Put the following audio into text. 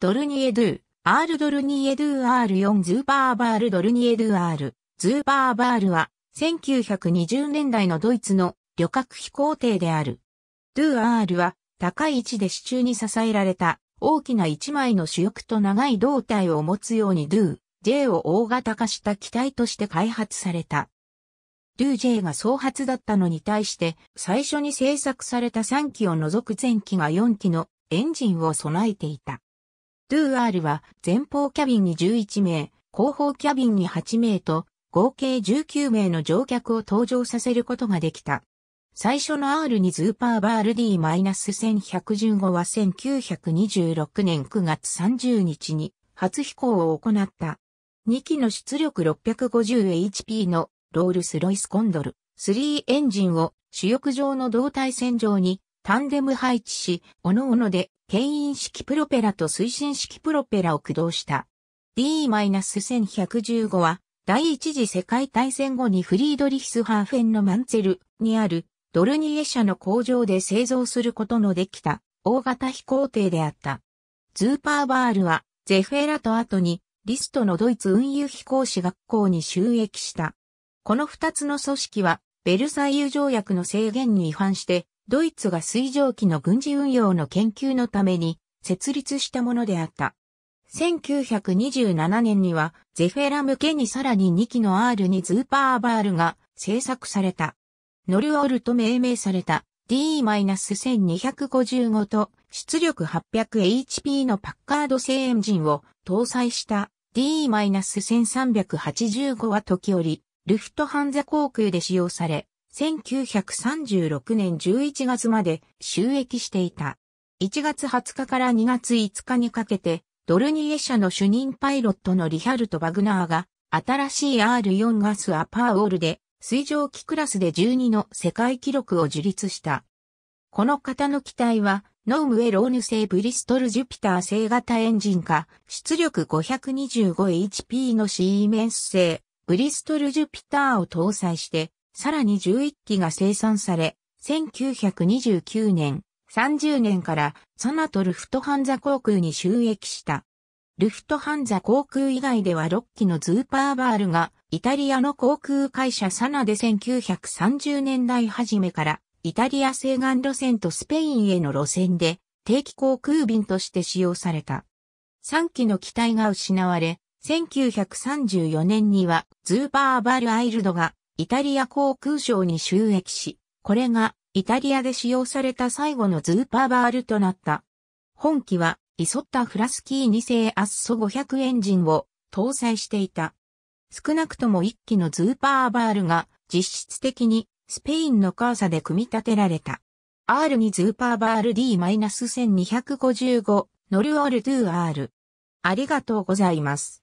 ドルニエドゥ、アールドルニエドゥーアル4ズーパーバールドルニエドゥーアル、ズーパーバールは、1920年代のドイツの旅客飛行艇である。ドゥーアルは、高い位置で支柱に支えられた、大きな一枚の主翼と長い胴体を持つようにドゥ J を大型化した機体として開発された。ドゥ J が総発だったのに対して、最初に製作された3機を除く全機が4機のエンジンを備えていた。ドゥーアールは前方キャビンに11名、後方キャビンに8名と、合計19名の乗客を搭乗させることができた。最初の R にズーパーバール D-1115 は1926年9月30日に初飛行を行った。2機の出力 650HP のロールスロイスコンドル3エンジンを主翼上の胴体線上にタンデム配置し、各々で牽引式プロペラと推進式プロペラを駆動した。D-1115 は、第一次世界大戦後にフリードリヒスハーフェンのマンツェルにあるドルニエ社の工場で製造することのできた大型飛行艇であった。ズーパーバールはゼフェラと後にリストのドイツ運輸飛行士学校に収益した。この二つの組織はベルサイユ条約の制限に違反してドイツが水蒸気の軍事運用の研究のために設立したものであった。1927年には、ゼフェラ向けにさらに2機の R にズーパーバールが製作された。ノルオールと命名された D-1255 と出力 800HP のパッカード製エンジンを搭載した D-1385 は時折、ルフトハンザ航空で使用され、1936年11月まで収益していた。1月20日から2月5日にかけて、ドルニエ社の主任パイロットのリハルト・バグナーが、新しい R4 ガスアパーオールで、水蒸気クラスで12の世界記録を樹立した。この型の機体は、ノームウェローヌ製ブリストル・ジュピター製型エンジンか、出力 525HP のシーメンス製、ブリストル・ジュピターを搭載して、さらに11機が生産され、1929年、30年からソナとルフトハンザ航空に収益した。ルフトハンザ航空以外では6機のズーパーバールがイタリアの航空会社サナで1930年代初めからイタリア西岸路線とスペインへの路線で定期航空便として使用された。3機の機体が失われ、1934年にはズーパーバールアイルドがイタリア航空省に収益し、これがイタリアで使用された最後のズーパーバールとなった。本機はイソッタ・フラスキー2世アッソ500エンジンを搭載していた。少なくとも1機のズーパーバールが実質的にスペインのカーサで組み立てられた。R2 ズーパーバール D-1255 ノルオール 2R。ありがとうございます。